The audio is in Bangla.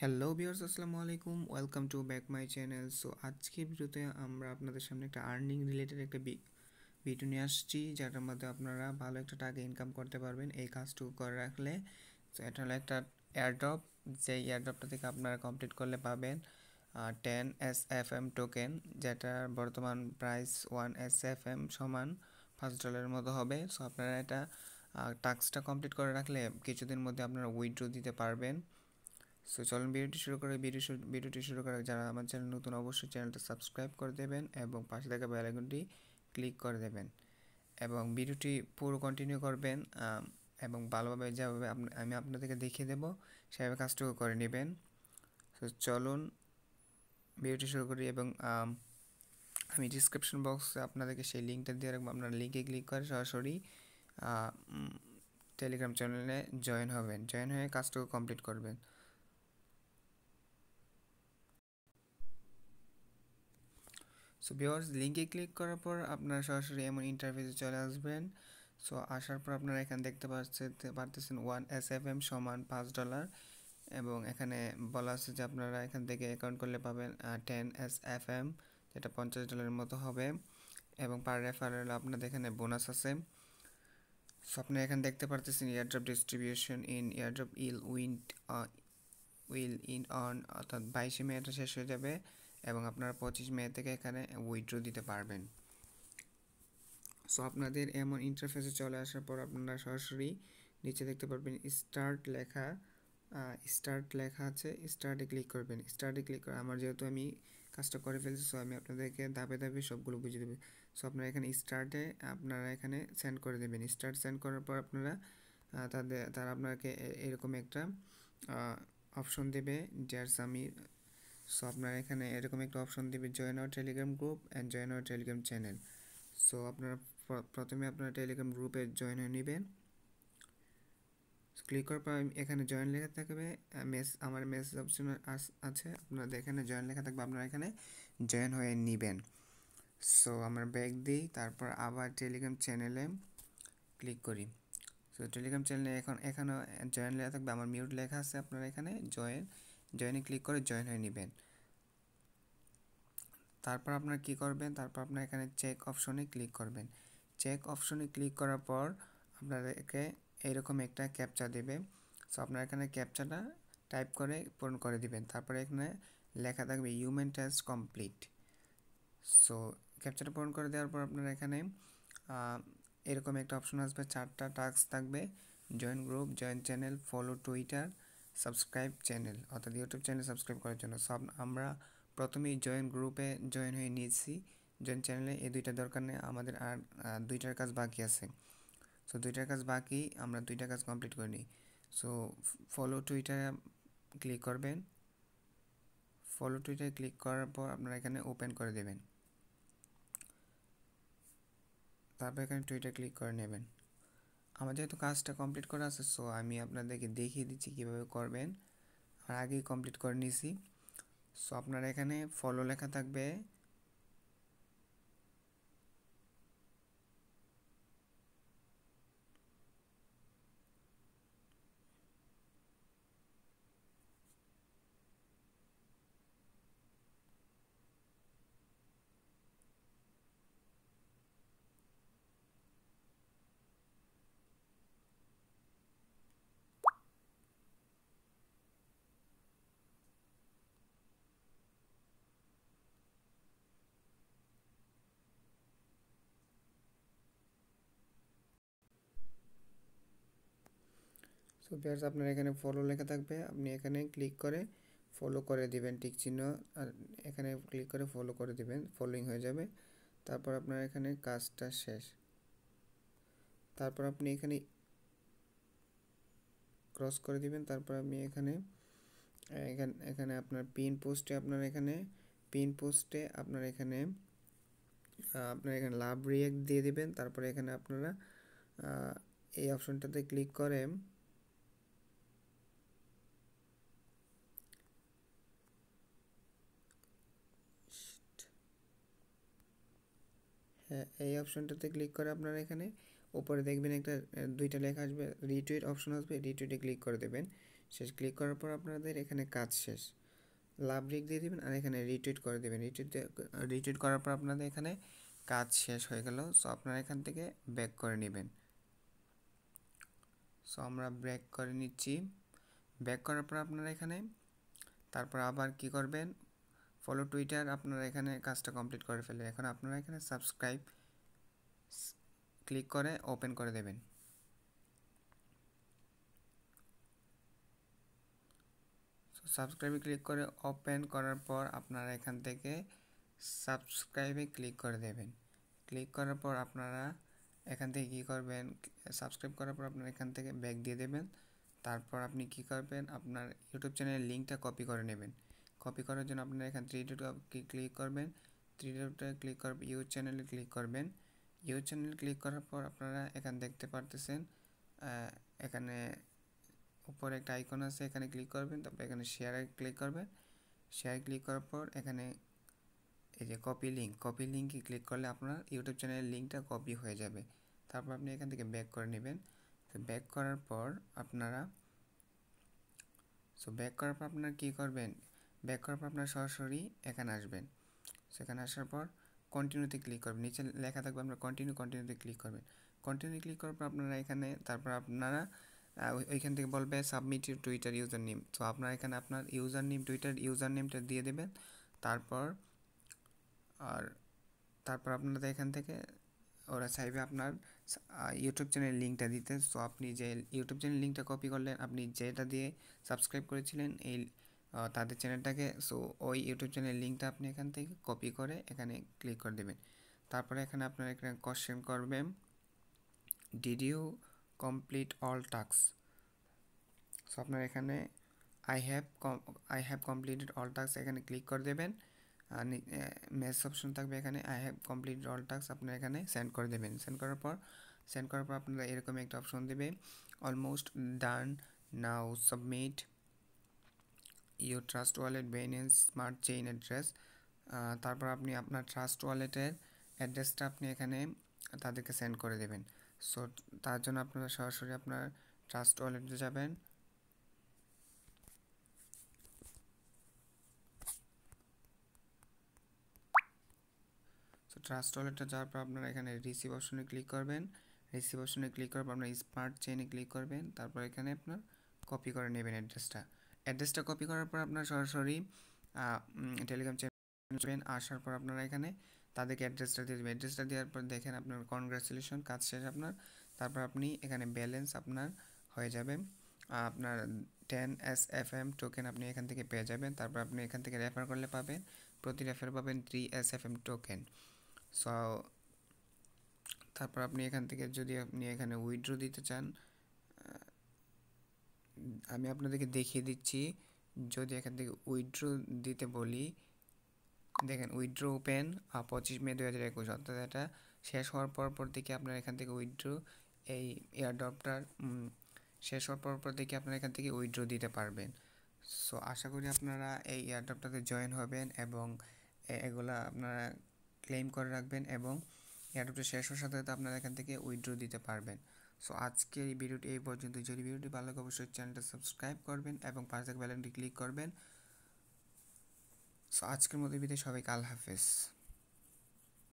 হ্যালো বিয়ার্স আসসালামু আলাইকুম welcome to back my channel so আজকে ভিডিওতে আমরা আপনাদের সামনে একটা আর্নিং রিলেটেড একটা ভিডিও নিয়ে আসছি যাটার মধ্যে আপনারা ভালো একটা টাকা ইনকাম করতে পারবেন এই কাজটুকু করে রাখলে সো এটা হলো একটা এয়ারড্রপ যেই এয়ারড্রপটা থেকে আপনারা কমপ্লিট করলে পাবেন ten S F M token যেটার বর্তমান price one S F M সমান পাঁচ ডলারের মতো হবে সো আপনারা এটা টাস্কটা কমপ্লিট করে রাখলে কিছুদিন মধ্যে আপনারা উইথড্র দিতে পারবেন সো চলুন ভিডিওটি শুরু করে ভিডিও ভিডিওটি শুরু করে যারা আমার চ্যানেল নতুন অবশ্যই চ্যানেলটা সাবস্ক্রাইব করে দেবেন এবং পাশে থাকা বেলাইকনটি ক্লিক করে দেবেন এবং ভিডিওটি পুরো কন্টিনিউ করবেন এবং ভালোভাবে যেভাবে আমি আপনাদেরকে দেখিয়ে দেব সেভাবে কাজটুকু করে নেবেন সো চলুন ভিডিওটি শুরু করি এবং আমি ডিসক্রিপশন বক্সে আপনাদেরকে সেই লিঙ্কটা দিয়ে রাখবো আপনারা লিঙ্কে ক্লিক করে সরাসরি টেলিগ্রাম চ্যানেলে জয়েন হবেন জয়েন হয়ে কাজটুকু কমপ্লিট করবেন সো ভিওর্স লিঙ্কে ক্লিক করার পর আপনারা সরাসরি এমন ইন্টারভিউতে চলে আসবেন সো আসার পর আপনারা এখানে দেখতে পাচ্ছেন পারতেছেন ওয়ান এস এফ এম সমান পাঁচ ডলার এবং এখানে বলা আছে যে আপনারা এখান থেকে অ্যাকাউন্ট করলে পাবেন টেন এস এফ এম যেটা পঞ্চাশ ডলারের মতো হবে এবং পার রেফারেল আপনাদের এখানে বোনাস আছে সো আপনারা এখানে দেখতে পারতেছেন airdrop distribution in airdrop will end will end on অর্থাৎ বাইশে মে এটা শেষ হয়ে যাবে এবং আপনারা পঁচিশ মে থেকে এখানে উইথড্র দিতে পারবেন সো আপনাদের এমন ইন্টারফেসে চলে আসার পর আপনারা সরাসরি নিচে দেখতে পারবেন স্টার্ট লেখা স্টার্ট লেখা আছে স্টার্টে ক্লিক করবেন স্টার্টে ক্লিক করে আমার যেহেতু আমি কাজটা করে ফেলছি সো আমি আপনাদেরকে ধাপে ধাপে সবগুলো বুঝিয়ে দেবো সো আপনারা এখানে স্টার্টে আপনারা এখানে সেন্ড করে দেবেন স্টার্ট সেন্ড করার পর আপনারা তাদের তারা আপনাকে এরকম একটা অপশন দেবে যার সামির সো আপনারা এখানে এরকম একটা অপশন দিবেন join our Telegram group and join our Telegram channel so আপনারা প্রথমে আপনারা টেলিগ্রাম গ্রুপে জয়েন হয়ে নেবেন ক্লিক করার পর এখানে জয়েন লেখা থাকবে মেস আমার মেসেজ অপশন আছে আপনাদের এখানে জয়েন লেখা থাকবে আপনারা এখানে জয়েন হয়ে নেবেন সো আমরা ব্যাগ দিই তারপর আবার টেলিগ্রাম চ্যানেলে ক্লিক করি সো টেলিগ্রাম চ্যানেলে এখন এখানে জয়েন লেখা থাকবে আমার মিউট লেখা আছে আপনারা এখানে জয়েন জয়েনে ক্লিক করে জয়েন হয়ে নেবেন তারপর আপনার কি করবেন তারপর আপনার এখানে চেক অপশনে ক্লিক করবেন চেক অপশনে ক্লিক করার পর আপনাদেরকে এরকম একটা ক্যাপচা দেবে সো আপনার এখানে ক্যাপচাটা টাইপ করে পূরণ করে দিবেন তারপরে এখানে লেখা থাকবে হিউম্যান টাস্ক কমপ্লিট সো ক্যাপচাটা পূরণ করে দেওয়ার পর আপনার এখানে এরকম একটা অপশন আসবে চারটা টাস্ক থাকবে join group join channel follow Twitter subscribe channel অর্থাৎ ইউটিউব চ্যানেল সাবস্ক্রাইব করার জন্য সব আমরা প্রথমেই জয়েন গ্রুপে জয়েন হয়ে নিয়েছি জয়েন চ্যানেলে এই দুইটা দরকার নেই আমাদের আর দুইটার কাজ বাকি আছে সো দুইটার কাজ বাকি আমরা দুইটা কাজ কমপ্লিট করে নিই সো ফলো টুইটারে ক্লিক করবেন ফলো টুইটারে ক্লিক করার পর আপনারা এখানে ওপেন করে দেবেন তারপর এখানে টুইটার ক্লিক করে নেবেন আমার যেহেতু কাজটা কমপ্লিট করা আছে সো আমি আপনাদেরকে দেখিয়ে দিচ্ছি কীভাবে করবেন আর আগেই কমপ্লিট করে নিয়েছি সো আপনারা এখানে ফলো লেখা থাকবে তো পেয়ার্স আপনার এখানে ফলো লেখা থাকবে আপনি এখানে ক্লিক করে ফলো করে দিবেন টিক চিহ্ন আর এখানে ক্লিক করে ফলো করে দিবেন ফলোইং হয়ে যাবে তারপর আপনার এখানে কাজটা শেষ তারপর আপনি এখানে ক্রস করে দিবেন তারপর আপনি এখানে এখানে আপনার পিন পোস্টে আপনার এখানে পিন পোস্টে আপনার এখানে আপনার এখানে লাভ রিয়েক্ট দিয়ে দিবেন তারপরে এখানে আপনারা এই অপশনটাতে ক্লিক করে হ্যাঁ এই অপশনটাতে ক্লিক করে আপনারা এখানে ওপরে দেখবেন একটা দুইটা লেখা আসবে রিটুইট অপশন আসবে রিটুইটে ক্লিক করে দেবেন শেষ ক্লিক করার পর আপনাদের এখানে কাজ শেষ লাভ রিক দিয়ে দেবেন আর এখানে রিটুইট করে দেবেন রিটুইট রিটুইট করার পর আপনাদের এখানে কাজ শেষ হয়ে গেল সো আপনারা এখান থেকে ব্যাক করে নেবেন সো আমরা ব্যাক করে নিচ্ছি ব্যাক করার পর আপনারা এখানে তারপর আবার কি করবেন ফলো টুইটার আপনারা এখানে কাজটা কমপ্লিট করে ফেলে এখন আপনারা এখানে সাবস্ক্রাইব ক্লিক করে ওপেন করে দেবেন সাবস্ক্রাইবে ক্লিক করে ওপেন করার পর আপনারা এখান থেকে সাবস্ক্রাইবে ক্লিক করে দেবেন ক্লিক করার পর আপনারা এখান থেকে কী করবেন সাবস্ক্রাইব করার পর আপনারা এখান থেকে ব্যাক দিয়ে দেবেন তারপর আপনি কি করবেন আপনার ইউটিউব চ্যানেলের লিঙ্কটা কপি করে নেবেন কপি করার জন্য আপনারা এখানে থ্রি ডট ক্লিক করবেন থ্রি ডটটা ক্লিক করবেন ইউ চ্যানেলে ক্লিক করবেন ইউ চ্যানেল ক্লিক করার পর আপনারা এখানে দেখতে পারতেছেন এখানে উপরে একটা আইকন আছে এখানে ক্লিক করবেন তারপর এখানে শেয়ারে ক্লিক করবেন শেয়ার ক্লিক করার পর এখানে এই যে কপি লিঙ্ক কপি লিঙ্কে ক্লিক করলে আপনার ইউটিউব চ্যানেলের লিঙ্কটা কপি হয়ে যাবে তারপর আপনি এখান থেকে ব্যাক করে নেবেন তো ব্যাক করার পর আপনারা সো ব্যাক করার পর আপনারা কী করবেন ব্যাক করার পর আপনারা সরাসরি এখানে আসবেন সেখানে আসার পর কন্টিনিউতে ক্লিক করবেন নিচে লেখা থাকবে আপনারা কন্টিনিউ কন্টিনিউতে ক্লিক করবেন কন্টিনিউ ক্লিক করার পর আপনারা এখানে তারপর আপনারা ওইখান থেকে বলবে submit your Twitter username তো আপনারা এখানে আপনার ইউজার নেম টুইটার ইউজার নেমটা দিয়ে দেবেন তারপর আর তারপর আপনাদের এখান থেকে ওরা চাইবে আপনার ইউটিউব চ্যানেল লিঙ্কটা দিতে সো আপনি যে ইউটিউব চ্যানেল লিঙ্কটা কপি করলেন আপনি যেটা দিয়ে সাবস্ক্রাইব করেছিলেন এই তাদের চ্যানেলটাকে সো ওই ইউটিউব চ্যানেলের লিঙ্কটা আপনি এখান থেকে কপি করে এখানে ক্লিক করে দেবেন তারপরে এখানে আপনার এখানে কোশ্চেন করবেন did you complete all task so আপনার এখানে I have come I have completed all tasks এখানে ক্লিক করে দেবেন আর মেস অপশন থাকবে এখানে I have complete all tasks আপনার এখানে সেন্ড করে দেবেন সেন্ড করার পর সেন্ড করার পর আপনারা এরকম একটা অপশন দেবে almost done now submit your Trust Wallet Binance Smart Chain address তারপর আপনি আপনার ট্রাস্ট ওয়ালেটের অ্যাড্রেসটা আপনি এখানে তাদেরকে সেন্ড করে দেবেন সো তার জন্য আপনারা সরাসরি আপনার ট্রাস্ট ওয়ালেটে যাবেন তো ট্রাস্ট ওয়ালেটটা যাওয়ার পর আপনারা এখানে রিসিভ অপশনে ক্লিক করবেন রিসিভ অপশনে ক্লিক করার পর আপনার স্মার্ট চেইনে ক্লিক করবেন তারপর এখানে আপনার কপি করে নেবেন অ্যাড্রেসটা অ্যাড্রেসটা কপি করার পর আপনারা সরাসরি টেলিগ্রাম চ্যানেল আসার পর আপনারা এখানে তাদেরকে অ্যাড্রেসটা দিয়ে দেবেন অ্যাড্রেসটা দেওয়ার পর দেখেন আপনার কনগ্রাচুলেশন কাজ শেষ আপনার তারপর আপনি এখানে ব্যালেন্স আপনার হয়ে যাবে আপনার ten S F M token আপনি এখান থেকে পেয়ে যাবেন তারপর আপনি এখান থেকে রেফার করলে পাবেন প্রতি রেফার পাবেন three S F M token so তারপর আপনি এখান থেকে যদি আপনি এখানে উইড্রো দিতে চান আমি আপনাদেরকে দেখিয়ে দিচ্ছি যদি এখান থেকে উইড্রো দিতে বলি দেখেন উইড্রো ওপেন পঁচিশ মে দু হাজার একুশ অর্থাৎ এটা শেষ হওয়ার পর পর থেকে আপনার এখান থেকে উইড্রো এই এয়ারড্রপটার শেষ হওয়ার পর পর থেকে আপনারা এখান থেকে উইড্রো দিতে পারবেন সো আশা করি আপনারা এই এয়ারড্রপটাতে জয়েন হবেন এবং এগুলা আপনারা ক্লেম করে রাখবেন এবং এয়ারড্রপটা শেষ হওয়ার সাথে সাথে আপনারা এখান থেকে উইড্রো দিতে পারবেন সো আজকের এই ভিডিওটি এই পর্যন্ত যদি ভিডিওটি ভালো লাগে অবশ্যই চ্যানেলটা সাবস্ক্রাইব করবেন এবং পাশে থাকা বেলাইনটি ক্লিক করবেন সো আজকের মতো বিদায় সবাইকে আল্লাহ হাফেজ